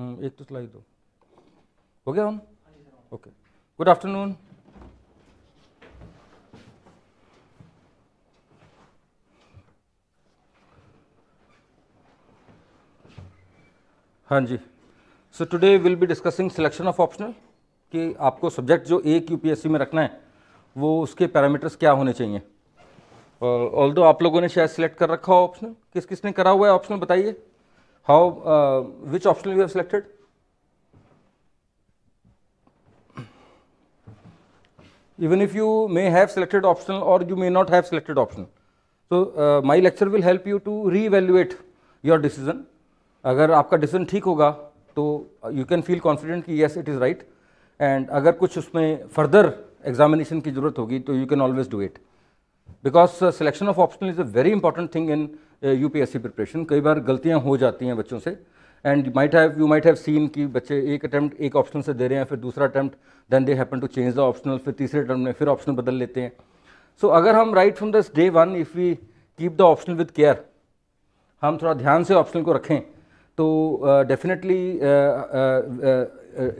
Hmm, एक तो slide दो हो गया हम ओके गुड आफ्टरनून हाँ जी so today will be discussing selection of optional कि आपको सब्जेक्ट जो एक यूपीएससी में रखना है वो उसके पैरामीटर्स क्या होने चाहिए और ऑल आप लोगों ने शायद सिलेक्ट कर रखा हो ऑप्शनल किस किसने करा हुआ है ऑप्शनल बताइए how uh, which option you have selected even if you may have selected optional or you may not have selected option so uh, my lecture will help you to re-evaluate your decision agar aapka decision theek hoga to you can feel confident ki yes it is right and agar kuch usme further examination ki zarurat to you can always do it because uh, selection of optional is a very important thing in UPSC preparation कई बार गलतियाँ हो जाती हैं बच्चों से and might have you might have seen कि बच्चे एक अटैम्प्ट एक ऑप्शन से दे रहे हैं फिर दूसरा attempt then they happen to change the optional फिर तीसरे अटैम्प्ट में फिर ऑप्शन बदल लेते हैं सो so, अगर हम right from this day one if we keep the optional with care हम थोड़ा ध्यान से ऑप्शनल को रखें तो definitely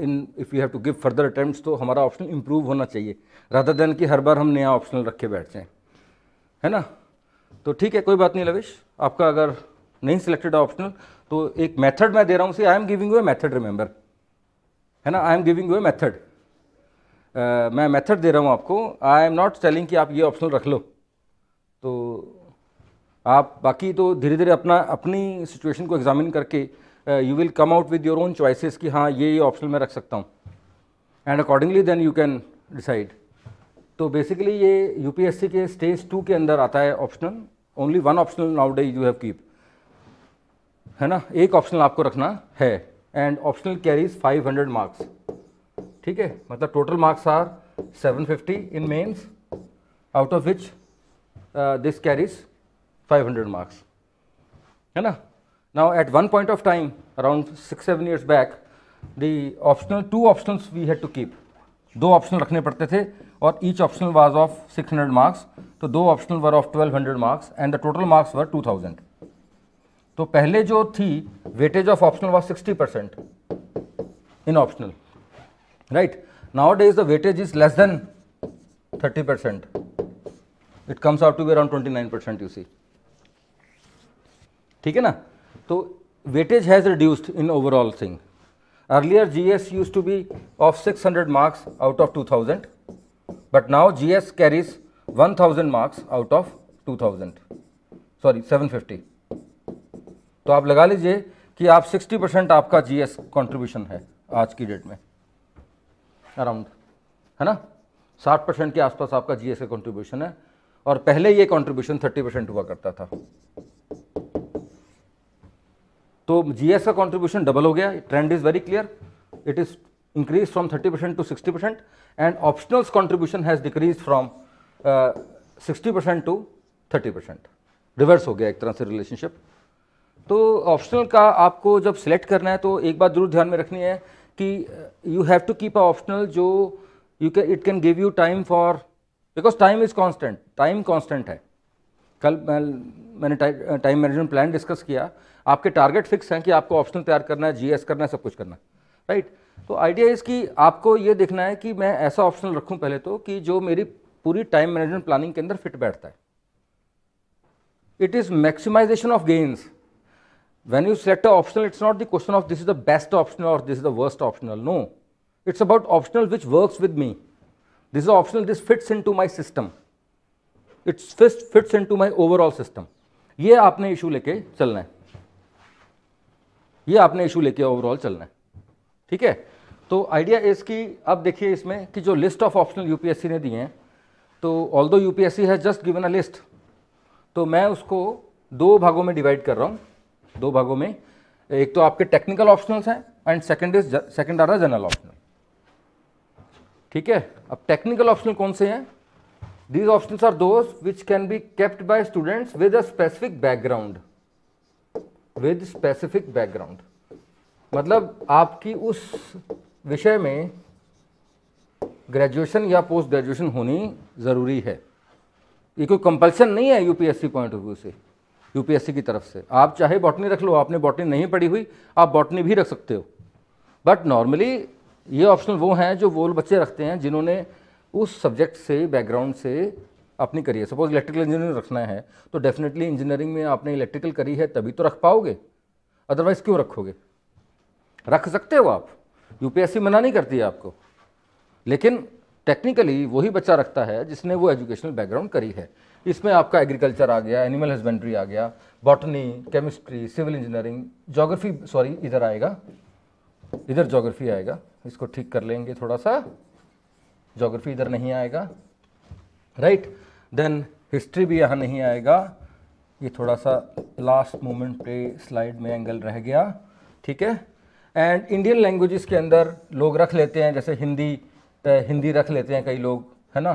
in if you have to give further attempt तो हमारा ऑप्शन इम्प्रूव होना चाहिए राधा देन कि हर बार हम नया ऑप्शनल रख के बैठ जाएँ है ना तो ठीक है कोई बात नहीं लविश आपका अगर नहीं सिलेक्टेड ऑप्शनल तो एक मेथड मैं दे रहा हूँ see I am giving you a method remember है ना I am giving you a method मैं मैथड दे रहा हूँ आपको आई एम नॉट टेलिंग कि आप ये ऑप्शनल रख लो तो आप बाकी तो धीरे धीरे अपना अपनी सिचुएशन को एग्जामिन करके you will come out with your own choices कि हाँ ये ये ऑप्शन मैं रख सकता हूँ and accordingly then you can decide तो बेसिकली ये यूपीएससी के स्टेज टू के अंदर आता है optional only one optional day you have keep है ना एक ऑप्शनल आपको रखना है एंड ऑप्शनल कैरीज 500 मार्क्स ठीक है मतलब total marks are 750 in mains out of which this carries 500 marks है ना now at one point of time around six seven years back the optional two options we had to keep दो option रखने पड़ते थे और each optional was of 600 marks तो दो optional were of 1200 marks and the total marks were 2000 तो पहले जो थी weightage of optional was 60 percent in optional right now days the weightage is less then 30 percent it comes out to be around 29 percent you see ठीक है ना तो weightage has reduced in overall thing earlier gs used to be of 600 marks out of 2000 but now But carries one thousand marks out of two thousand sorry seven fifty तो आप लगा लीजिए कि आप सिक्सटी परसेंट आपका GS contribution है आज की डेट में अराउंड है ना साठ परसेंट के आसपास आपका जीएस का कॉन्ट्रीब्यूशन है और पहले ये कॉन्ट्रीब्यूशन थर्टी परसेंट हुआ करता था तो जीएस का कॉन्ट्रीब्यूशन डबल हो गया trend is very clear it is increased from 30 to 60 and optionals contribution has decreased from uh, 60 percent to 30 percent reverse हो गया एक तरह से रिलेशनशिप तो ऑप्शनल का आपको जब सिलेक्ट करना है तो एक बात जरूर ध्यान में रखनी है कि you have to keep a optional जो you can it can give you time for because time is constant time constant है कल मैं, मैंने टाइम मैनेजमेंट प्लान डिस्कस किया आपके टारगेट फिक्स हैं कि आपको ऑप्शनल तैयार करना है जीएस करना है सब कुछ करना राइट right? तो आइडिया इसकी आपको ये देखना है कि मैं ऐसा ऑप्शन रखूं पहले तो कि जो मेरी पूरी टाइम मैनेजमेंट प्लानिंग के अंदर फिट बैठता है it is maximization of gains when you select a optional it's not the question of this is the best optional और this is the worst optional no it's about optional which work with me this is optional this fits into my system it's first fits into my overall system ये आपने issue लेके चलना है ये आपने issue लेके overall चलना है ठीक है तो आइडिया इसकी कि अब देखिए इसमें कि जो लिस्ट ऑफ ऑप्शनल यूपीएससी ने दिए हैं तो although UPSC has just given a list तो मैं उसको दो भागों में डिवाइड कर रहा हूँ दो भागों में एक तो आपके टेक्निकल ऑप्शनल्स हैं and second is second are general optional ठीक है अब टेक्निकल ऑप्शनल कौन से हैं these option are those which can be kept by students with a specific background with specific background मतलब आपकी उस विषय में ग्रेजुएशन या पोस्ट ग्रेजुएशन होनी ज़रूरी है ये कोई कंपल्सन नहीं है यूपीएससी पॉइंट ऑफ व्यू से यूपीएससी की तरफ से आप चाहे बॉटनी रख लो आपने बॉटनी नहीं पढ़ी हुई आप बॉटनी भी रख सकते हो बट नॉर्मली ये ऑप्शन वो हैं जो वो बच्चे रखते हैं जिन्होंने उस सब्जेक्ट से बैकग्राउंड से अपनी करी है सपोज इलेक्ट्रिकल इंजीनियरिंग रखना है तो डेफिनेटली इंजीनियरिंग में आपने इलेक्ट्रिकल करी है तभी तो रख पाओगे अदरवाइज़ क्यों रखोगे रख सकते हो आप यूपीएससी मना नहीं करती है आपको लेकिन टेक्निकली वही बच्चा रखता है जिसने वो एजुकेशनल बैकग्राउंड करी है इसमें आपका एग्रीकल्चर आ गया एनिमल हस्बेंड्री आ गया botany chemistry civil engineering geography sorry इधर आएगा इधर जोग्राफी आएगा इसको ठीक कर लेंगे थोड़ा सा जोग्राफी इधर नहीं आएगा राइट देन हिस्ट्री भी यहाँ नहीं आएगा ये थोड़ा सा लास्ट मोमेंट पे स्लाइड में एंगल रह गया ठीक है एंड इंडियन लैंग्वेजेस के अंदर लोग रख लेते हैं जैसे हिंदी हिंदी रख लेते हैं कई लोग है ना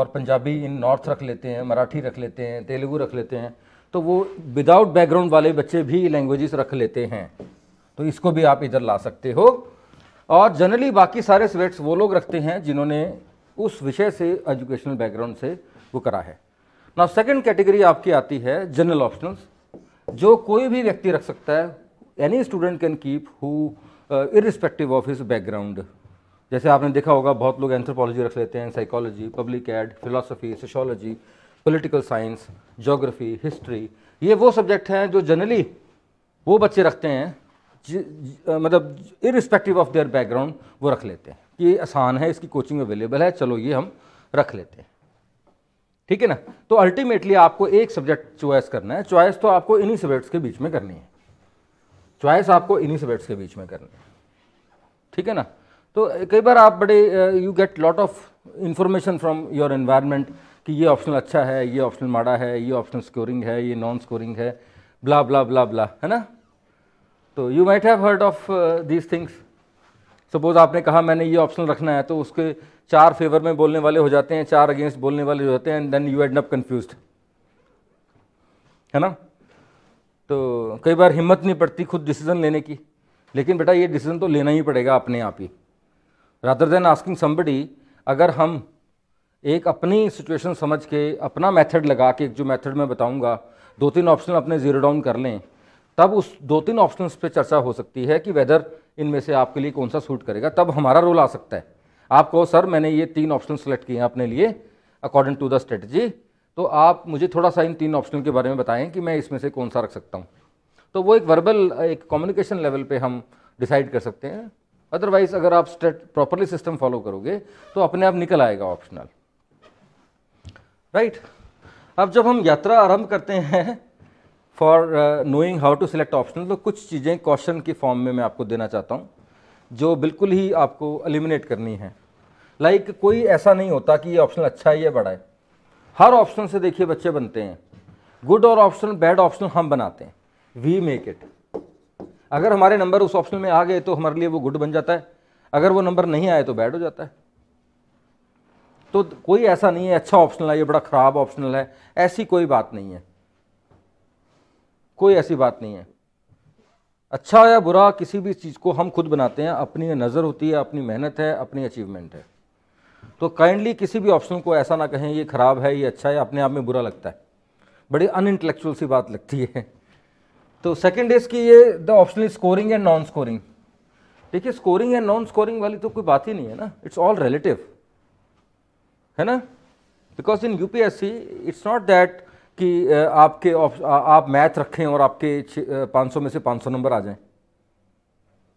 और पंजाबी इन नॉर्थ रख लेते हैं मराठी रख लेते हैं तेलुगू रख लेते हैं तो वो विदाउट बैकग्राउंड वाले बच्चे भी लैंग्वेजेस रख लेते हैं तो इसको भी आप इधर ला सकते हो और जनरली बाकी सारे सब्जेक्ट्स वो लोग रखते हैं जिन्होंने उस विषय से एजुकेशनल बैकग्राउंड से वो करा है ना सेकेंड कैटेगरी आपकी आती है जनरल ऑप्शनल्स जो कोई भी व्यक्ति रख सकता है any student can keep who irrespective of his background जैसे आपने देखा होगा बहुत लोग एंथ्रोपोलॉजी रख लेते हैं psychology public ad philosophy sociology political science geography history ये वो सब्जेक्ट हैं जो जनरली वो बच्चे रखते हैं ज, ज, मतलब इरिस्पेक्टिव ऑफ देयर बैकग्राउंड वो रख लेते हैं कि आसान है इसकी कोचिंग अवेलेबल है चलो ये हम रख लेते हैं ठीक है ना तो अल्टीमेटली आपको एक सब्जेक्ट चॉइस करना है चॉइस तो आपको इन्हीं सब्जेक्ट्स के बीच में करनी है चॉइस आपको इन्हीं सेलेक्ट्स के बीच में करनी है ठीक है ना तो कई बार आप बड़े you get lot of information from your environment कि ये ऑप्शनल अच्छा है ये ऑप्शनल माड़ा है ये ऑप्शनल स्कोरिंग है ये नॉन स्कोरिंग है ब्ला ब्ला ब्ला ब्ला है ना तो you might have heard of these things suppose आपने कहा मैंने ये ऑप्शनल रखना है तो उसके चार फेवर में बोलने वाले हो जाते हैं चार अगेंस्ट बोलने वाले हो जाते हैं and then you end up confuse है ना तो कई बार हिम्मत नहीं पड़ती खुद डिसीजन लेने की लेकिन बेटा ये डिसीजन तो लेना ही पड़ेगा अपने आप ही रादर देन आस्किंग समबडी अगर हम एक अपनी सिचुएशन समझ के अपना मेथड लगा के जो मेथड मैं बताऊंगा दो तीन ऑप्शन अपने ज़ीरो डाउन कर लें तब उस दो तीन ऑप्शन पे चर्चा हो सकती है कि वेदर इनमें से आपके लिए कौन सा सूट करेगा तब हमारा रोल आ सकता है आप कहो सर मैंने ये तीन ऑप्शन सेलेक्ट किए हैं अपने लिए अकॉर्डिंग टू द स्ट्रेटजी तो आप मुझे थोड़ा सा इन तीन ऑप्शन के बारे में बताएं कि मैं इसमें से कौन सा रख सकता हूँ तो वो एक वर्बल एक कम्युनिकेशन लेवल पे हम डिसाइड कर सकते हैं अदरवाइज अगर आप प्रॉपरली सिस्टम फॉलो करोगे तो अपने आप निकल आएगा ऑप्शनल राइट right? अब जब हम यात्रा आरंभ करते हैं for knowing how to select optional तो कुछ चीज़ें क्वेश्चन के फॉर्म में मैं आपको देना चाहता हूँ जो बिल्कुल ही आपको एलिमिनेट करनी है लाइक like, कोई ऐसा नहीं होता कि ये ऑप्शनल अच्छा है या बड़ा है हर ऑप्शन से देखिए बच्चे बनते हैं गुड और ऑप्शन बैड ऑप्शन हम बनाते हैं वी मेक इट अगर हमारे नंबर उस ऑप्शन में आ गए तो हमारे लिए वो गुड बन जाता है अगर वो नंबर नहीं आए तो बैड हो जाता है तो कोई ऐसा नहीं है अच्छा ऑप्शनल है ये बड़ा ख़राब ऑप्शनल है ऐसी कोई बात नहीं है कोई ऐसी बात नहीं है अच्छा या बुरा किसी भी चीज़ को हम खुद बनाते हैं अपनी नज़र होती है अपनी मेहनत है अपनी अचीवमेंट है तो काइंडली किसी भी ऑप्शन को ऐसा ना कहें ये ख़राब है ये अच्छा है अपने आप में बुरा लगता है बड़ी अनइंटेलेक्चुअल सी बात लगती है तो सेकेंड इज़ की ये the optional scoring and non scoring देखिए स्कोरिंग एंड नॉन स्कोरिंग वाली तो कोई बात ही नहीं है ना इट्स ऑल रिलेटिव है ना because in UPSC it's not that कि आपके आप मैथ रखें और आपके पाँच सौ में से पाँच सौ नंबर आ जाएं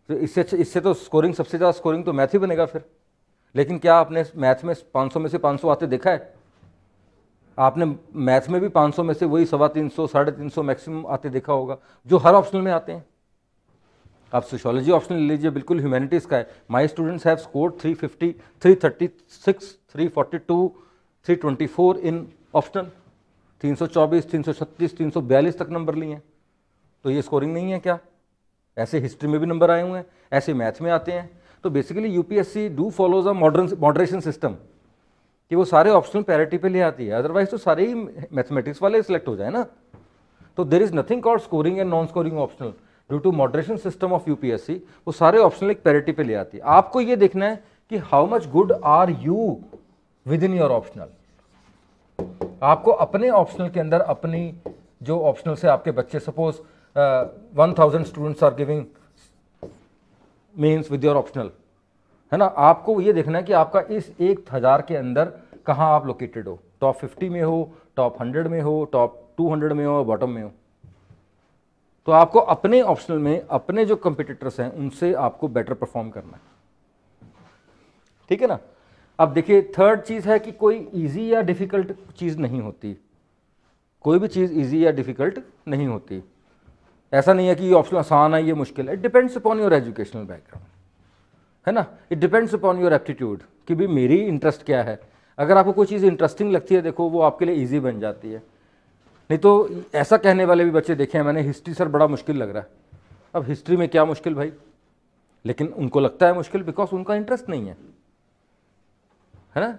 तो इससे इससे तो स्कोरिंग सबसे ज़्यादा स्कोरिंग तो मैथ ही बनेगा फिर लेकिन क्या आपने मैथ में 500 में से 500 आते देखा है आपने मैथ में भी 500 में से वही सवा तीन सौ साढ़े तीन सौ मैक्सिमम आते देखा होगा जो हर ऑप्शनल में आते हैं आप सोशोलॉजी ऑप्शन ले लीजिए बिल्कुल ह्यूमैनिटीज़ का है my students have score 350, 336, 342, 324 in optional 324, सौ बयालीस तक नंबर लिए हैं तो ये स्कोरिंग नहीं है क्या ऐसे हिस्ट्री में भी नंबर आए हुए हैं ऐसे मैथ में आते हैं तो basically UPSC do follows a modern moderation system कि वो सारे ऑप्शनल पैरिटी पे ले आती है अदरवाइज तो सारे ही मैथमेटिक्स वाले सिलेक्ट हो जाए ना तो there is nothing called scoring and non scoring optional due to moderation system of UPSC वो सारे ऑप्शनल एक पैरिटी पे ले आती है आपको ये देखना है कि how much good are you within your optional आपको अपने ऑप्शनल के अंदर अपनी जो ऑप्शनल से आपके बच्चे suppose one thousand students are giving mains with your optional है ना आपको ये देखना है कि आपका इस एक हज़ार के अंदर कहाँ आप लोकेटेड हो टॉप फिफ्टी में हो टॉप हंड्रेड में हो टॉप टू हंड्रेड में हो बॉटम में हो तो आपको अपने ऑप्शनल में अपने जो कंपिटिटर्स हैं उनसे आपको बेटर परफॉर्म करना है ठीक है ना अब देखिए थर्ड चीज़ है कि कोई इजी या डिफ़िकल्ट चीज़ नहीं होती कोई भी चीज़ इजी या डिफ़िकल्ट नहीं होती ऐसा नहीं है कि ये ऑप्शन आसान है ये मुश्किल है it depends upon your educational background है ना it depends upon your aptitude कि भी मेरी इंटरेस्ट क्या है अगर आपको कोई चीज़ इंटरेस्टिंग लगती है देखो वो आपके लिए ईजी बन जाती है नहीं तो ऐसा कहने वाले भी बच्चे देखे हैं मैंने हिस्ट्री सर बड़ा मुश्किल लग रहा है अब हिस्ट्री में क्या मुश्किल भाई लेकिन उनको लगता है मुश्किल बिकॉज उनका इंटरेस्ट नहीं है है ना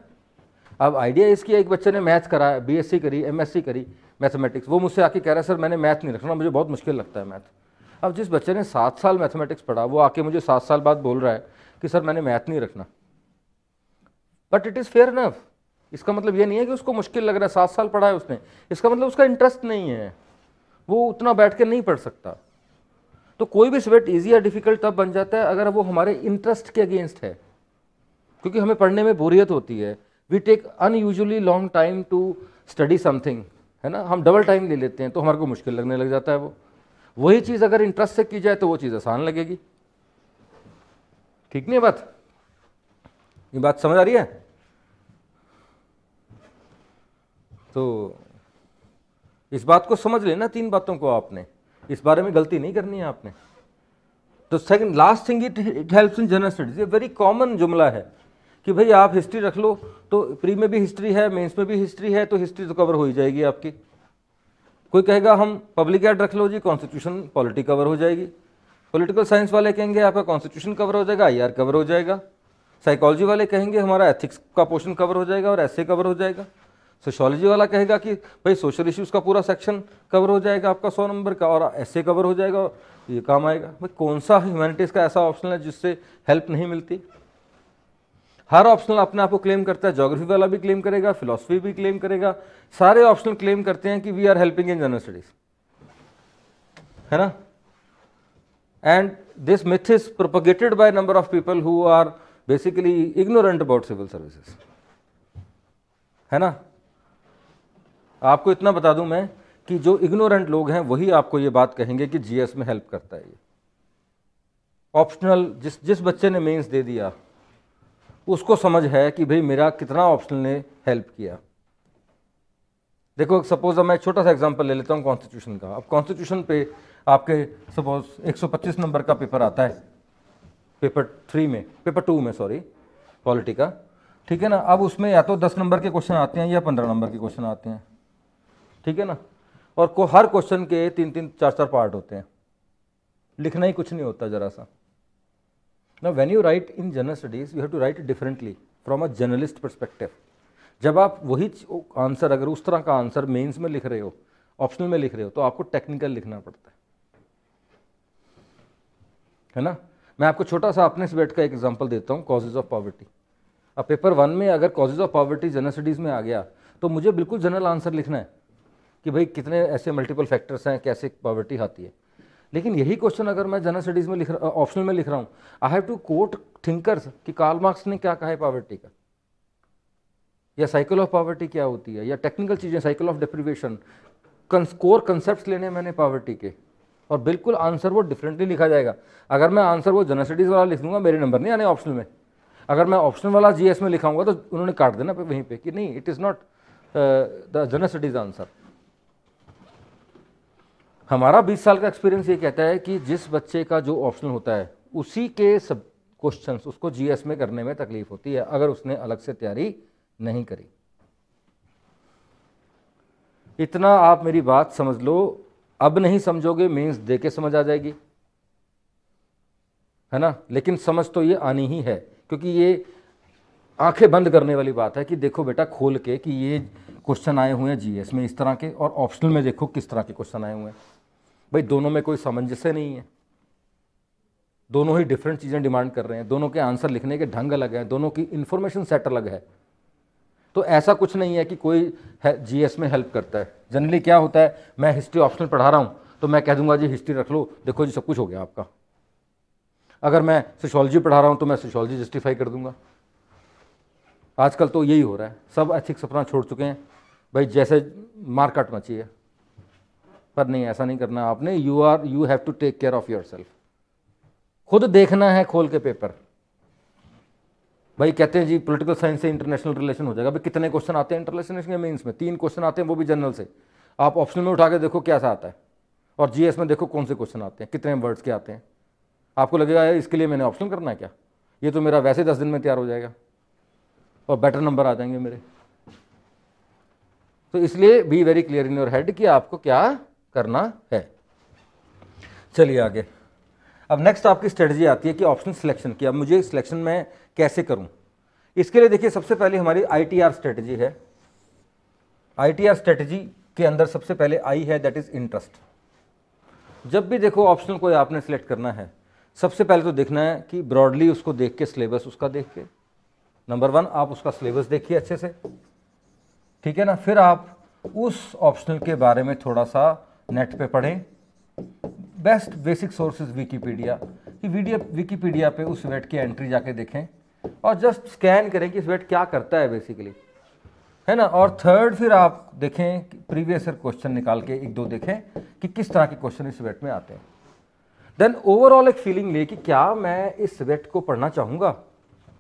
अब आइडिया इसकी है एक बच्चे ने मैथ करा बीएससी करी एमएससी करी मैथमेटिक्स वो मुझसे आके कह रहा है सर मैंने मैथ नहीं रखना मुझे बहुत मुश्किल लगता है मैथ अब जिस बच्चे ने सात साल मैथमेटिक्स पढ़ा वो आके मुझे सात साल बाद बोल रहा है कि सर मैंने मैथ नहीं रखना but it is fair enough इसका मतलब ये नहीं है कि उसको मुश्किल लग रहा है सात साल पढ़ा है उसने इसका मतलब उसका इंटरेस्ट नहीं है वो उतना बैठ के नहीं पढ़ सकता तो कोई भी सब्जेक्ट ईजी या डिफ़िकल्ट तब बन जाता है अगर वो हमारे इंटरेस्ट के अगेंस्ट है क्योंकि हमें पढ़ने में बोरियत होती है we take unusually long time to study something है ना हम डबल टाइम ले लेते हैं तो हमारे को मुश्किल लगने लग जाता है वो वही चीज़ अगर इंटरेस्ट से की जाए तो वो चीज़ आसान लगेगी ठीक नहीं बात ये बात समझ आ रही है तो इस बात को समझ लेना तीन बातों को आपने इस बारे में गलती नहीं करनी है आपने तो second last thing it it helps in general studies ये वेरी कॉमन जुमला है कि भाई आप हिस्ट्री रख लो तो प्री में भी हिस्ट्री है मेंस में भी हिस्ट्री है तो हिस्ट्री तो कवर हो ही जाएगी आपकी कोई कहेगा हम पब्लिक एड रख लो जी कॉन्स्टिट्यूशन पॉलिटी कवर हो जाएगी पॉलिटिकल साइंस वाले कहेंगे आपका कॉन्स्टिट्यूशन कवर हो जाएगा आई कवर हो जाएगा साइकोलॉजी वाले कहेंगे हमारा एथिक्स का पोर्शन कवर हो जाएगा और ऐसे कवर हो जाएगा सोशोलॉजी वाला कहेगा कि भाई सोशल इश्यूज़ का पूरा सेक्शन कवर हो जाएगा आपका सौ नंबर का और ऐसे कवर हो जाएगा और ये काम आएगा भाई कौन सा ह्यूमैनिटीज़ का ऐसा ऑप्शन है जिससे हेल्प नहीं मिलती हर ऑप्शनल अपने आप को क्लेम करता है जोग्राफी वाला भी क्लेम करेगा फिलोसफी भी क्लेम करेगा सारे ऑप्शनल क्लेम करते हैं कि we are helping in general studies है ना and this myth is propogated by number of people who are basically ignorant about civil services है ना आपको इतना बता दूं मैं कि जो इग्नोरेंट लोग हैं वही आपको ये बात कहेंगे कि जीएस में हेल्प करता है ये ऑप्शनल जिस जिस बच्चे ने मेंस दे दिया उसको समझ है कि भाई मेरा कितना ऑप्शन ने हेल्प किया देखो सपोज अब मैं छोटा सा एग्जांपल ले लेता हूँ कॉन्स्टिट्यूशन का अब कॉन्स्टिट्यूशन पे आपके सपोज 125 नंबर का पेपर आता है पेपर थ्री में पेपर टू में सॉरी पॉलिटी का ठीक है ना अब उसमें या तो दस नंबर के क्वेश्चन आते हैं या पंद्रह नंबर के क्वेश्चन आते हैं ठीक है ना और को हर क्वेश्चन के तीन तीन चार चार पार्ट होते हैं लिखना ही कुछ नहीं होता ज़रा सा ना when you write in general studies you have to write differently from a journalist perspective जब आप वही आंसर अगर उस तरह का आंसर मेंस में लिख रहे हो ऑप्शनल में लिख रहे हो तो आपको टेक्निकल लिखना पड़ता है है ना मैं आपको छोटा सा अपने स्वेट का एक एग्जांपल देता हूँ कॉजेज ऑफ पॉवर्टी अब पेपर वन में अगर causes of poverty general studies में आ गया तो मुझे बिल्कुल जनरल आंसर लिखना है कि भाई कितने ऐसे मल्टीपल फैक्टर्स हैं कैसे पॉवर्टी आती है लेकिन यही क्वेश्चन अगर मैं जनरल स्टडीज़ में लिख रहा ऑप्शनल में लिख रहा हूँ I have to quote thinkers कि कार्ल मार्क्स ने क्या कहा है पॉवर्टी का या साइकिल ऑफ पॉवर्टी क्या होती है या टेक्निकल चीज़ें cycle of deprivation core concept लेने मैंने पॉवर्टी के और बिल्कुल आंसर वो डिफरेंटली लिखा जाएगा अगर मैं आंसर वो जनरल स्टडीज़ वाला लिख दूंगा मेरे नंबर नहीं आने ऑप्शनल में अगर मैं ऑप्शन वाला जीएस में लिखाऊंगा तो उन्होंने काट देना वहीं पे कि नहीं it is not the general studies answer हमारा 20 साल का एक्सपीरियंस ये कहता है कि जिस बच्चे का जो ऑप्शनल होता है उसी के सब क्वेश्चन उसको जीएस में करने में तकलीफ होती है अगर उसने अलग से तैयारी नहीं करी इतना आप मेरी बात समझ लो अब नहीं समझोगे मीन्स दे के समझ आ जाएगी है ना लेकिन समझ तो ये आनी ही है क्योंकि ये आंखें बंद करने वाली बात है कि देखो बेटा खोल के कि ये क्वेश्चन आए हुए हैं जीएस में इस तरह के और ऑप्शनल में देखो किस तरह के क्वेश्चन आए हुए हैं भाई दोनों में कोई सामंजस्य नहीं है दोनों ही डिफरेंट चीज़ें डिमांड कर रहे हैं दोनों के आंसर लिखने के ढंग अलग हैं दोनों की इन्फॉर्मेशन सेट अलग है तो ऐसा कुछ नहीं है कि कोई है जीएस में हेल्प करता है जनरली क्या होता है मैं हिस्ट्री ऑप्शनल पढ़ा रहा हूँ तो मैं कह दूंगा जी हिस्ट्री रख लो देखो जी सब कुछ हो गया आपका अगर मैं सोशोलॉजी पढ़ा रहा हूँ तो मैं सोशोलॉजी जस्टिफाई कर दूंगा आजकल तो यही हो रहा है सब एथिक्स अपना छोड़ चुके हैं भाई जैसे मारकाट मची है पर नहीं ऐसा नहीं करना आपने you are you have to take care of yourself खुद देखना है खोल के पेपर भाई कहते हैं जी पॉलिटिकल साइंस से इंटरनेशनल रिलेशन हो जाएगा भाई कितने क्वेश्चन आते हैं इंटरनेशनल मीन्स में तीन क्वेश्चन आते हैं वो भी जनरल से आप ऑप्शन में उठा के देखो क्या सा आता है और जीएस में देखो कौन से क्वेश्चन आते हैं कितने वर्ड्स के आते हैं आपको लगेगा इसके लिए मैंने ऑप्शन करना है क्या ये तो मेरा वैसे दस दिन में तैयार हो जाएगा और बेटर नंबर आ जाएंगे मेरे तो इसलिए be very clear in your head कि आपको क्या करना है चलिए आगे अब नेक्स्ट आपकी स्ट्रेटजी आती है कि ऑप्शन सिलेक्शन की अब मुझे सिलेक्शन में कैसे करूं इसके लिए देखिए सबसे पहले हमारी आईटीआर स्ट्रेटजी है आईटीआर स्ट्रेटजी के अंदर सबसे पहले आई है दैट इज़ इंटरेस्ट जब भी देखो ऑप्शनल कोई आपने सेलेक्ट करना है सबसे पहले तो देखना है कि ब्रॉडली उसको देख के सिलेबस उसका देख के नंबर वन आप उसका सिलेबस देखिए अच्छे से ठीक है ना फिर आप उस ऑप्शनल के बारे में थोड़ा सा नेट पे पढ़ें बेस्ट बेसिक सोर्सेज विकीपीडिया कि वीडियो विकीपीडिया पे उस वेट की एंट्री जाके देखें और जस्ट स्कैन करें कि इस वेट क्या करता है बेसिकली है ना और थर्ड फिर आप देखें प्रीवियस ईयर क्वेश्चन निकाल के एक दो देखें कि किस तरह के क्वेश्चन इस वेट में आते हैं देन ओवरऑल एक फीलिंग ले कि क्या मैं इस वेट को पढ़ना चाहूँगा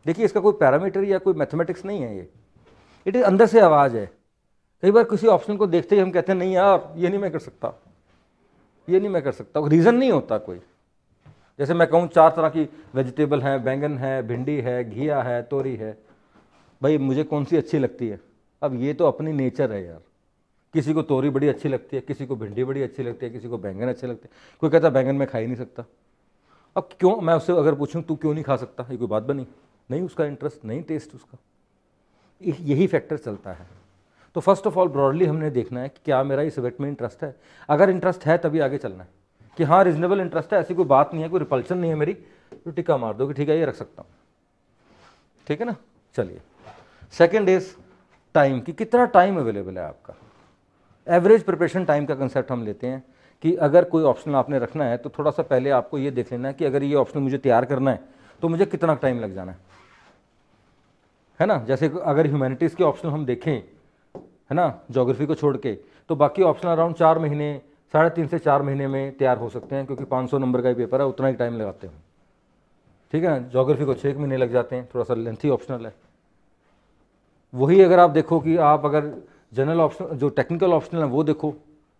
देखिए इसका कोई पैरामीटर या कोई मैथमेटिक्स नहीं है ये इट इज़ अंदर से आवाज़ है कई बार किसी ऑप्शन को देखते ही हम कहते हैं नहीं यार ये नहीं मैं कर सकता ये नहीं मैं कर सकता रीज़न नहीं होता कोई जैसे मैं कहूँ चार तरह की वेजिटेबल हैं बैंगन है भिंडी है घिया है तोरी है भाई मुझे कौन सी अच्छी लगती है अब ये तो अपनी नेचर है यार किसी को तोरी बड़ी अच्छी लगती है किसी को भिंडी बड़ी अच्छी लगती है किसी को बैंगन अच्छे लगते हैं कोई कहता बैंगन मैं खा ही नहीं सकता अब क्यों मैं उससे अगर पूछूँ तू क्यों नहीं खा सकता ये कोई बात बनी नहीं उसका इंटरेस्ट नहीं टेस्ट उसका यही फैक्टर चलता है तो फर्स्ट ऑफ ऑल ब्रॉडली हमने देखना है कि क्या मेरा इस वेट में इंटरेस्ट है अगर इंटरेस्ट है तभी आगे चलना है कि हाँ रीजनेबल इंटरेस्ट है ऐसी कोई बात नहीं है कोई रिपल्शन नहीं है मेरी तो टिक्का मार दो कि ठीक है ये रख सकता हूँ ठीक है ना चलिए सेकेंड इज टाइम कि कितना टाइम अवेलेबल है आपका एवरेज प्रिपरेशन टाइम का कंसेप्ट हम लेते हैं कि अगर कोई ऑप्शन आपने रखना है तो थोड़ा सा पहले आपको ये देख लेना है कि अगर ये ऑप्शन मुझे तैयार करना है तो मुझे कितना टाइम लग जाना है है ना जैसे अगर ह्यूमैनिटीज़ के ऑप्शन हम देखें है ना जोग्राफी को छोड़ के तो बाकी ऑप्शन अराउंड चार महीने साढ़े तीन से चार महीने में तैयार हो सकते हैं क्योंकि 500 नंबर का ही पेपर है उतना ही टाइम लगाते हैं ठीक है ना जोग्राफी को छः महीने लग जाते हैं थोड़ा सा लेंथी ऑप्शनल है वही अगर आप देखो कि आप अगर जनरल ऑप्शन जो टेक्निकल ऑप्शनल है वो देखो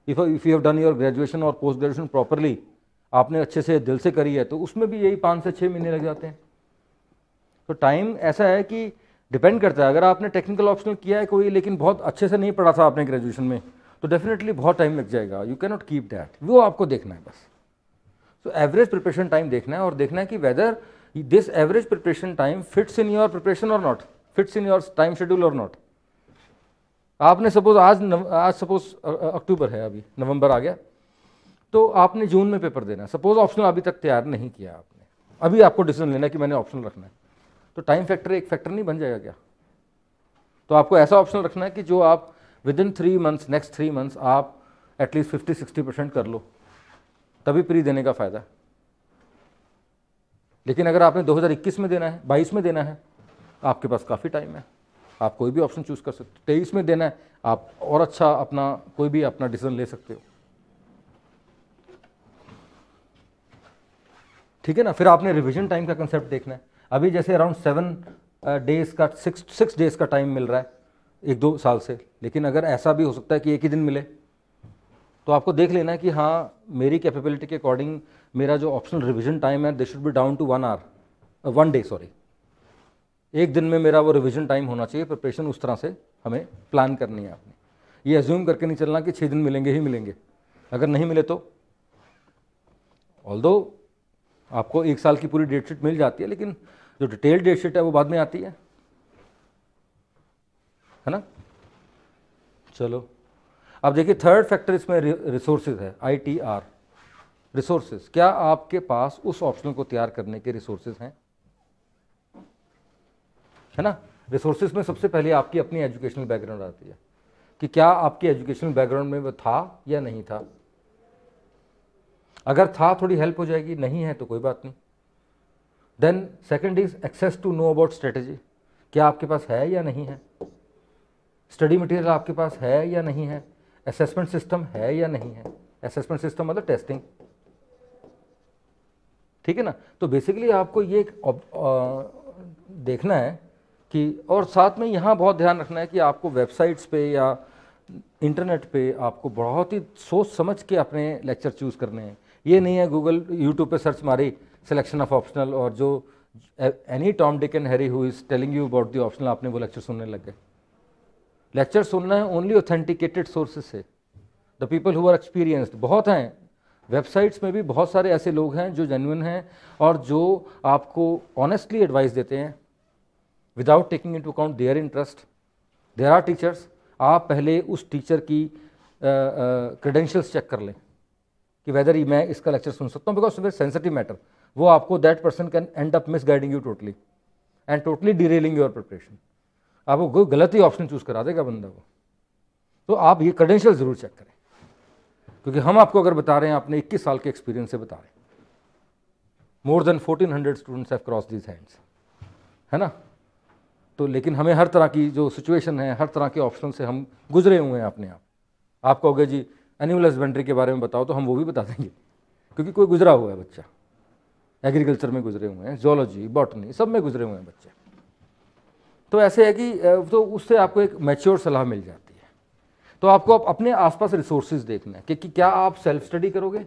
if if you have done your graduation और पोस्ट ग्रेजुएशन प्रॉपरली आपने अच्छे से दिल से करी है तो उसमें भी यही पाँच से छः महीने लग जाते हैं तो टाइम ऐसा है कि डिपेंड करता है अगर आपने टेक्निकल ऑप्शनल किया है कोई लेकिन बहुत अच्छे से नहीं पढ़ा था आपने ग्रेजुएशन में तो डेफिनेटली बहुत टाइम लग जाएगा you can not keep that वो आपको देखना है बस सो एवरेज प्रिपरेशन टाइम देखना है और देखना है कि whether this average preparation time fits in your preparation or not fits in your time schedule or not आपने सपोज आज नव, आज सपोज अक्टूबर है अभी नवंबर आ गया तो आपने जून में पेपर देना सपोज ऑप्शनल अभी तक तैयार नहीं किया आपने अभी आपको डिसीजन लेना है कि मैंने ऑप्शनल रखना है तो टाइम फैक्टर एक फैक्टर नहीं बन जाएगा क्या तो आपको ऐसा ऑप्शन रखना है कि जो आप within three months next three months आप एटलीस्ट फिफ्टी सिक्सटी परसेंट कर लो तभी प्री देने का फ़ायदा है लेकिन अगर आपने 2021 में देना है बाईस में देना है आपके पास काफ़ी टाइम है आप कोई भी ऑप्शन चूज़ कर सकते हो तेईस में देना है आप और अच्छा अपना कोई भी अपना डिसीजन ले सकते हो ठीक है ना फिर आपने रिविजन टाइम का कंसेप्ट देखना है अभी जैसे अराउंड सेवन डेज का सिक्स सिक्स डेज का टाइम मिल रहा है एक दो साल से लेकिन अगर ऐसा भी हो सकता है कि एक ही दिन मिले तो आपको देख लेना है कि हाँ मेरी कैपेबिलिटी के अकॉर्डिंग मेरा जो ऑप्शनल रिविजन टाइम है they should be down to one hour one day sorry एक दिन में मेरा वो रिविजन टाइम होना चाहिए प्रिपरेशन उस तरह से हमें प्लान करनी है आपने ये एज्यूम करके नहीं चलना कि छः दिन मिलेंगे ही मिलेंगे अगर नहीं मिले तो ऑल आपको एक साल की पूरी डेटशीट मिल जाती है लेकिन जो डिटेल डेटशीट है वो बाद में आती है है ना चलो अब देखिए थर्ड फैक्टर इसमें रिसोर्सेज है आई टी आर रिसोर्सेज क्या आपके पास उस ऑप्शन को तैयार करने के रिसोर्सेज हैं है ना रिसोर्सेज में सबसे पहले आपकी अपनी एजुकेशनल बैकग्राउंड आती है कि क्या आपकी एजुकेशनल बैकग्राउंड में वो था या नहीं था अगर था थोड़ी हेल्प हो जाएगी नहीं है तो कोई बात नहीं then second is access to know about strategy क्या आपके पास है या नहीं है स्टडी मटेरियल आपके पास है या नहीं है असेसमेंट सिस्टम है या नहीं है असेसमेंट सिस्टम मतलब टेस्टिंग ठीक है ना तो बेसिकली आपको ये एक देखना है कि और साथ में यहाँ बहुत ध्यान रखना है कि आपको वेबसाइट्स पे या इंटरनेट पे आपको बहुत ही सोच समझ के अपने लेक्चर चूज़ करने हैं ये नहीं है गूगल यूट्यूब पे सर्च मारी सिलेक्शन ऑफ ऑप्शनल और जो any Tom Dick and Harry who is telling you about the optional आपने वो लेक्चर सुनने लग गए लेक्चर सुनना है ओनली ऑथेंटिकेटेड सोर्सेज से the people who are experienced बहुत हैं वेबसाइट्स में भी बहुत सारे ऐसे लोग हैं जो जेन्यून हैं और जो आपको ऑनेस्टली एडवाइस देते हैं without taking into account their interest there are teachers आप पहले उस टीचर की क्रेडेंशियल्स चेक कर लें कि वेदर मैं इसका लेक्चर सुन सकता हूँ बिकॉज वेरी सेंसिटिव मैटर वो आपको that person can end up misguiding you totally and totally derailing your preparation आपको गलत ही ऑप्शन चूज करा देगा बंदा वो तो आप ये क्रेडेंशियल ज़रूर चेक करें क्योंकि हम आपको अगर बता रहे हैं आपने 21 साल के एक्सपीरियंस से बता रहे हैं more than 1400 students have cross these hands है ना तो लेकिन हमें हर तरह की जो सिचुएशन है हर तरह के ऑप्शन से हम गुजरे हुए हैं अपने आप आप कहोगे जी एनिमल हस्बेंड्री के बारे में बताओ तो हम वो भी बता देंगे क्योंकि कोई गुजरा हुआ है बच्चा एग्रीकल्चर में गुजरे हुए हैं जोलॉजी बॉटनी सब में गुजरे हुए हैं बच्चे तो ऐसे है कि तो उससे आपको एक मैच्योर सलाह मिल जाती है तो आपको आप अपने आसपास रिसोर्सेज देखना है कि, कि क्या आप सेल्फ स्टडी करोगे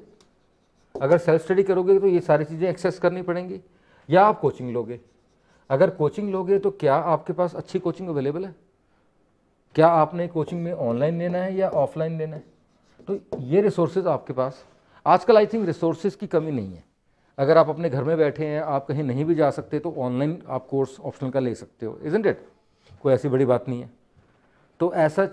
अगर सेल्फ स्टडी करोगे तो ये सारी चीज़ें एक्सेस करनी पड़ेंगी या आप कोचिंग लोगे अगर कोचिंग लोगे तो क्या आपके पास अच्छी कोचिंग अवेलेबल है क्या आपने कोचिंग में ऑनलाइन लेना है या ऑफलाइन लेना है तो ये रिसोर्सेज आपके पास आजकल आई थिंक रिसोर्सेज की कमी नहीं है अगर आप अपने घर में बैठे हैं आप कहीं नहीं भी जा सकते तो ऑनलाइन आप कोर्स ऑप्शन का ले सकते हो इज इट कोई ऐसी बड़ी बात नहीं है तो ऐसा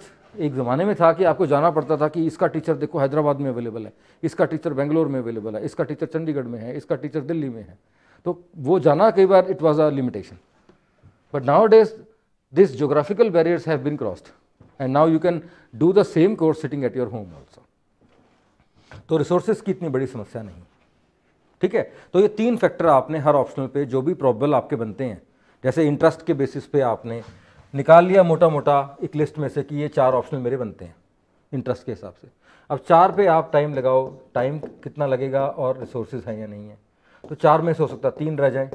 एक ज़माने में था कि आपको जाना पड़ता था कि इसका टीचर देखो हैदराबाद में अवेलेबल है इसका टीचर बेंगलोर में अवेलेबल है इसका टीचर चंडीगढ़ में है इसका टीचर दिल्ली में है तो वो जाना कई बार it was a limitation but now days this geographical barriers have been crossed and now you can do the same course sitting at your home also तो रिसोर्सेज की इतनी बड़ी समस्या नहीं ठीक है तो ये तीन फैक्टर आपने हर ऑप्शनल पे जो भी प्रॉब्लम आपके बनते हैं जैसे इंटरेस्ट के बेसिस पे आपने निकाल लिया मोटा मोटा एक लिस्ट में से कि ये चार ऑप्शनल मेरे बनते हैं इंटरेस्ट के हिसाब से अब चार पे आप टाइम लगाओ टाइम कितना लगेगा और रिसोर्सेज हैं या नहीं है तो चार में से हो सकता तीन रह जाए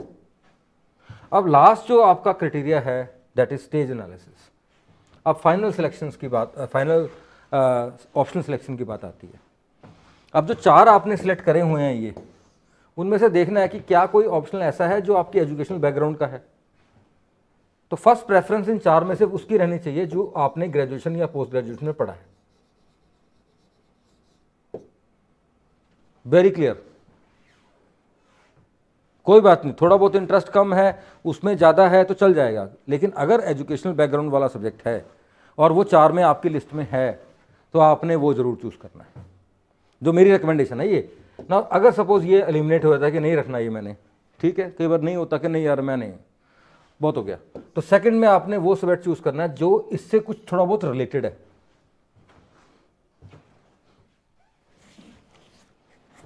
अब लास्ट जो आपका क्राइटेरिया है दैट इज स्टेज एनालिसिस अब फाइनल सिलेक्शंस की बात फाइनल ऑप्शन सिलेक्शन की बात आती है अब जो चार आपने सिलेक्ट करे हुए हैं ये उनमें से देखना है कि क्या कोई ऑप्शनल ऐसा है जो आपकी एजुकेशनल बैकग्राउंड का है तो फर्स्ट प्रेफरेंस इन चार में से उसकी रहनी चाहिए जो आपने ग्रेजुएशन या पोस्ट ग्रेजुएशन में पढ़ा है वेरी क्लियर कोई बात नहीं थोड़ा बहुत इंटरेस्ट कम है उसमें ज़्यादा है तो चल जाएगा लेकिन अगर एजुकेशनल बैकग्राउंड वाला सब्जेक्ट है और वो चार में आपकी लिस्ट में है तो आपने वो ज़रूर चूज़ करना है जो मेरी रिकमेंडेशन है ये ना अगर सपोज़ ये एलिमिनेट हो जाता है कि नहीं रखना ये मैंने ठीक है कई बार नहीं होता कि नहीं यार मैं नहीं बहुत हो गया तो सेकंड में आपने वो सब्जेक्ट चूज़ करना है जो इससे कुछ थोड़ा बहुत रिलेटेड है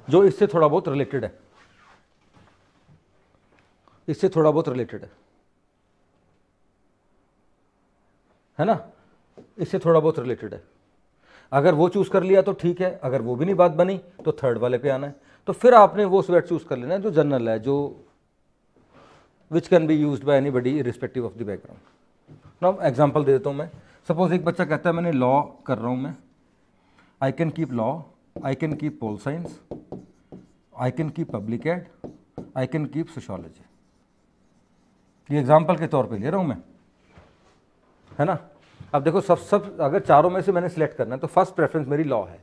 जो इससे थोड़ा बहुत रिलेटेड है इससे थोड़ा बहुत रिलेटेड है है ना इससे थोड़ा बहुत रिलेटेड है अगर वो चूज़ कर लिया तो ठीक है अगर वो भी नहीं बात बनी तो थर्ड वाले पे आना है तो फिर आपने वो स्वेट चूज़ कर लेना है जो जनरल है जो which can be use by anybody respective of the background ना एग्जाम्पल दे देता हूँ मैं सपोज एक बच्चा कहता है मैंने लॉ कर रहा हूँ मैं I can keep law I can keep pol science I can keep public ad I can keep sociology ये एग्जाम्पल के तौर पे ले रहा हूँ मैं है ना अब देखो सब सब अगर चारों में से मैंने सिलेक्ट करना है तो फर्स्ट प्रेफरेंस मेरी लॉ है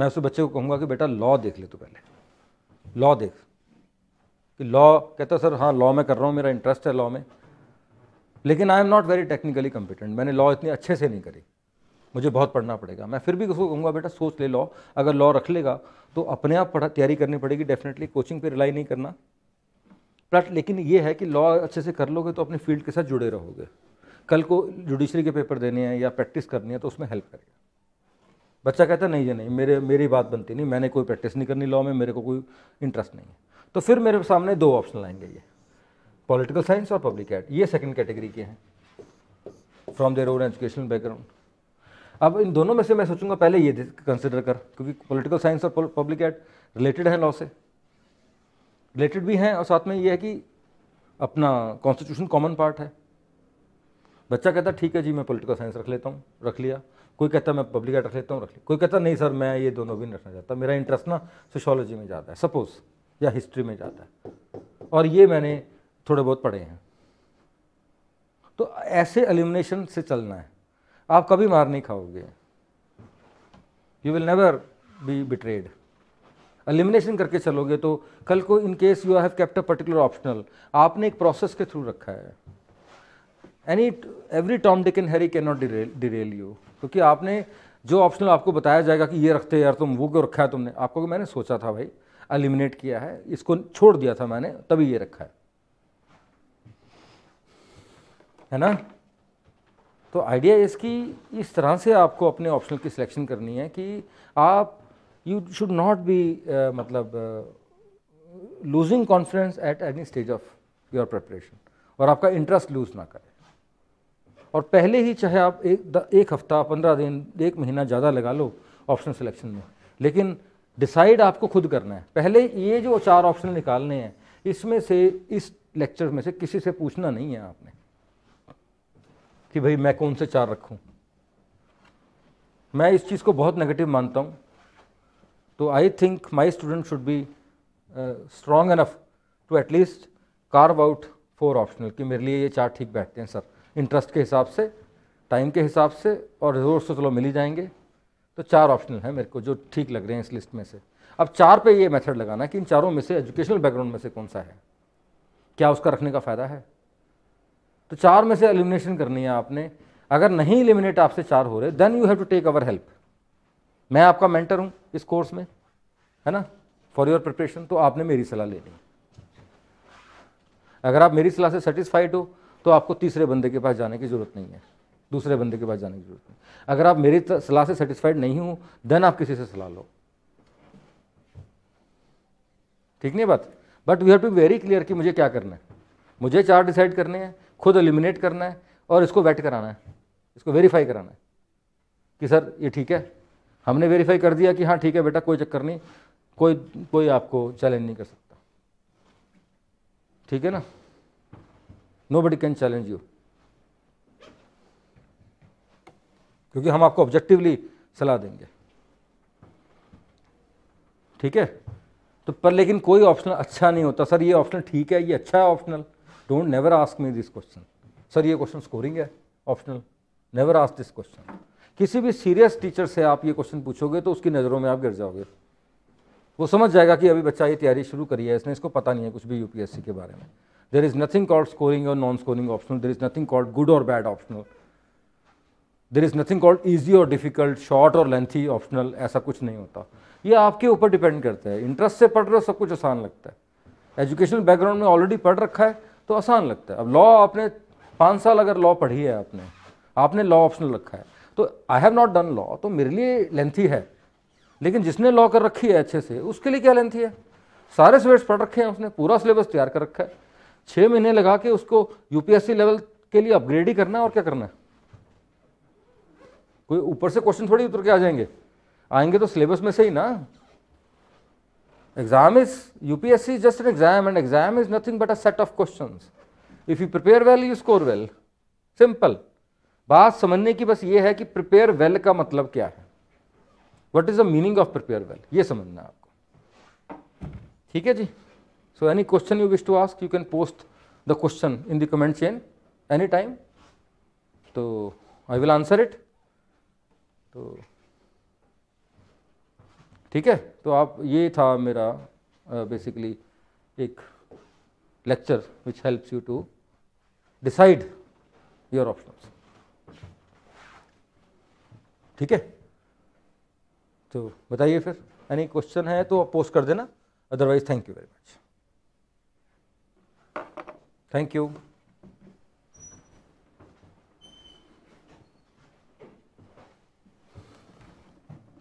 मैं उस बच्चे को कहूँगा कि बेटा लॉ देख ले तू पहले लॉ देख कि लॉ कहता सर हाँ लॉ में कर रहा हूँ मेरा इंटरेस्ट है लॉ में लेकिन I am not very technically competent मैंने लॉ इतनी अच्छे से नहीं करी मुझे बहुत पढ़ना पड़ेगा मैं फिर भी उसको कहूँगा बेटा सोच ले लॉ अगर लॉ रख लेगा तो अपने आप पढ़ा तैयारी करनी पड़ेगी डेफिनेटली कोचिंग पे रिलाई नहीं करना बट लेकिन ये है कि लॉ अच्छे से कर लोगे तो अपने फील्ड के साथ जुड़े रहोगे कल को जुडिशरी के पेपर देने हैं या प्रैक्टिस करनी है तो उसमें हेल्प करेगा बच्चा कहता है नहीं ये नहीं मेरे मेरी बात बनती नहीं मैंने कोई प्रैक्टिस नहीं करनी लॉ में मेरे को कोई इंटरेस्ट नहीं है तो फिर मेरे सामने दो ऑप्शन आएंगे ये पॉलिटिकल साइंस और पब्लिक एड ये सेकेंड कैटेगरी के हैं from their own educational background अब इन दोनों में से मैं सोचूंगा पहले ये कंसिडर कर क्योंकि पॉलिटिकल साइंस और पब्लिक एड रिलेटेड हैं लॉ से रिलेटेड भी हैं और साथ में ये है कि अपना कॉन्स्टिट्यूशन कॉमन पार्ट है बच्चा कहता ठीक है जी मैं पॉलिटिकल साइंस रख लेता हूँ रख लिया कोई कहता मैं पब्लिक एड रख लेता हूँ रख लिया कोई कहता नहीं सर मैं ये दोनों भी नहीं रखना चाहता मेरा इंटरेस्ट ना सोशोलॉजी में ज़्यादा है सपोज़ या हिस्ट्री में जाता है और ये मैंने थोड़े बहुत पढ़े हैं तो ऐसे एलिमिनेशन से चलना है आप कभी मार नहीं खाओगे you will never be betrayed elimination करके चलोगे तो कल को in case you have kept a particular optional आपने एक प्रोसेस के थ्रू रखा है any every Tom Dick and Harry can not derail derail you क्योंकि आपने जो ऑप्शनल आपको बताया जाएगा कि ये रखते यार तुम वो क्यों रखा है तुमने आपको मैंने सोचा था भाई एलिमिनेट किया है इसको छोड़ दिया था मैंने तभी ये रखा है है ना तो आइडिया इसकी इस तरह से आपको अपने ऑप्शनल की सिलेक्शन करनी है कि आप यू शुड नॉट बी मतलब losing confidence at any stage of your preparation और आपका इंटरेस्ट लूज ना करें और पहले ही चाहे आप एक एक हफ्ता पंद्रह दिन एक महीना ज़्यादा लगा लो ऑप्शन सिलेक्शन में लेकिन डिसाइड आपको खुद करना है पहले ये जो चार ऑप्शन निकालने हैं इसमें से इस लेक्चर में से किसी से पूछना नहीं है आपने कि भाई मैं कौन से चार रखूं मैं इस चीज़ को बहुत नेगेटिव मानता हूं तो I think my student should be strong enough to at least carve out four optional कि मेरे लिए ये चार ठीक बैठते हैं सर इंटरेस्ट के हिसाब से टाइम के हिसाब से और रिजोर्स तो चलो मिल ही जाएंगे तो चार ऑप्शनल हैं मेरे को जो ठीक लग रहे हैं इस लिस्ट में से अब चार पे ये मेथड लगाना कि इन चारों में से एजुकेशनल बैकग्राउंड में से कौन सा है क्या उसका रखने का फ़ायदा है तो चार में से एलिमिनेशन करनी है आपने अगर नहीं एलिमिनेट आपसे चार हो रहे then you have to take our help मैं आपका मेंटर हूँ इस कोर्स में है ना फॉर योर प्रिपरेशन तो आपने मेरी सलाह लेनी अगर आप मेरी सलाह से सेटिस्फाइड हो तो आपको तीसरे बंदे के पास जाने की ज़रूरत नहीं है दूसरे बंदे के पास जाने की जरूरत नहीं अगर आप मेरी सलाह से सेटिस्फाइड नहीं हूं देन आप किसी से सलाह लो ठीक नहीं बात but we have to very clear कि मुझे क्या करना है मुझे चार डिसाइड करने हैं खुद एलिमिनेट करना है और इसको वेट कराना है इसको वेरीफाई कराना है कि सर ये ठीक है हमने वेरीफाई कर दिया कि हाँ ठीक है बेटा कोई चक्कर नहीं कोई कोई आपको चैलेंज नहीं कर सकता ठीक है ना नोबडी कैन चैलेंज यू क्योंकि हम आपको ऑब्जेक्टिवली सलाह देंगे ठीक है तो पर लेकिन कोई ऑप्शनल अच्छा नहीं होता सर ये ऑप्शनल ठीक है ये अच्छा है optional don't never ask me this question sir ये क्वेश्चन स्कोरिंग है optional never ask this question किसी भी सीरियस टीचर से आप ये क्वेश्चन पूछोगे तो उसकी नज़रों में आप गिर जाओगे वो समझ जाएगा कि अभी बच्चा ये तैयारी शुरू करी है इसने इसको पता नहीं है कुछ भी यूपीएससी के बारे में There is nothing called scoring or non-scoring optional. There is nothing called good or bad optional. There is nothing called easy और डिफिकल्ट शॉर्ट और लेंथी ऑप्शनल ऐसा कुछ नहीं होता ये आपके ऊपर डिपेंड करता है इंटरेस्ट से पढ़ रहे हो सब कुछ आसान लगता है एजुकेशनल बैकग्राउंड में ऑलरेडी पढ़ रखा है तो आसान लगता है अब लॉ आपने पाँच साल अगर लॉ पढ़ी है आपने आपने लॉ ऑप्शनल रखा है तो I have not done law तो मेरे लिए लेंथी है लेकिन जिसने लॉ कर रखी है अच्छे से उसके लिए क्या लेंथी है सारे सिलेबस पढ़ रखे हैं उसने पूरा सिलेबस तैयार कर रखा है छः महीने लगा के उसको यूपीएससी लेवल के लिए अपग्रेड ही करना है और क्या करना है कोई ऊपर से क्वेश्चन थोड़ी उतर के आ जाएंगे आएंगे तो सिलेबस में से ही ना exam is UPSC just an exam and exam is nothing but a set of question if you prepare well you score well simple बात समझने की बस ये है कि प्रिपेयर वेल का मतलब क्या है what is the meaning of prepare well ये समझना है आपको ठीक है जी So, any question you wish to ask you can post the question in the comment chain any time So, I will answer it. तो ठीक है तो आप ये था मेरा बेसिकली एक lecture which helps you to decide your options ठीक है तो बताइए फिर एनी क्वेश्चन है तो आप पोस्ट कर देना otherwise thank you very much thank you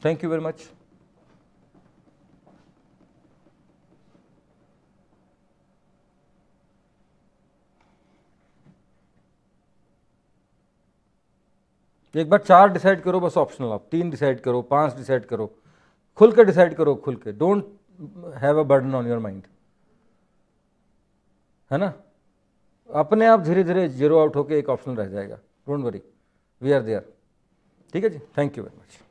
thank you very much एक बार चार डिसाइड करो बस ऑप्शनल आप तीन डिसाइड करो पांच डिसाइड करो खुल के डिसाइड करो खुल के don't have a burden on your mind है ना अपने आप धीरे धीरे जीरो आउट होकर एक ऑप्शन रह जाएगा don't worry we are there ठीक है जी थैंक यू वेरी मच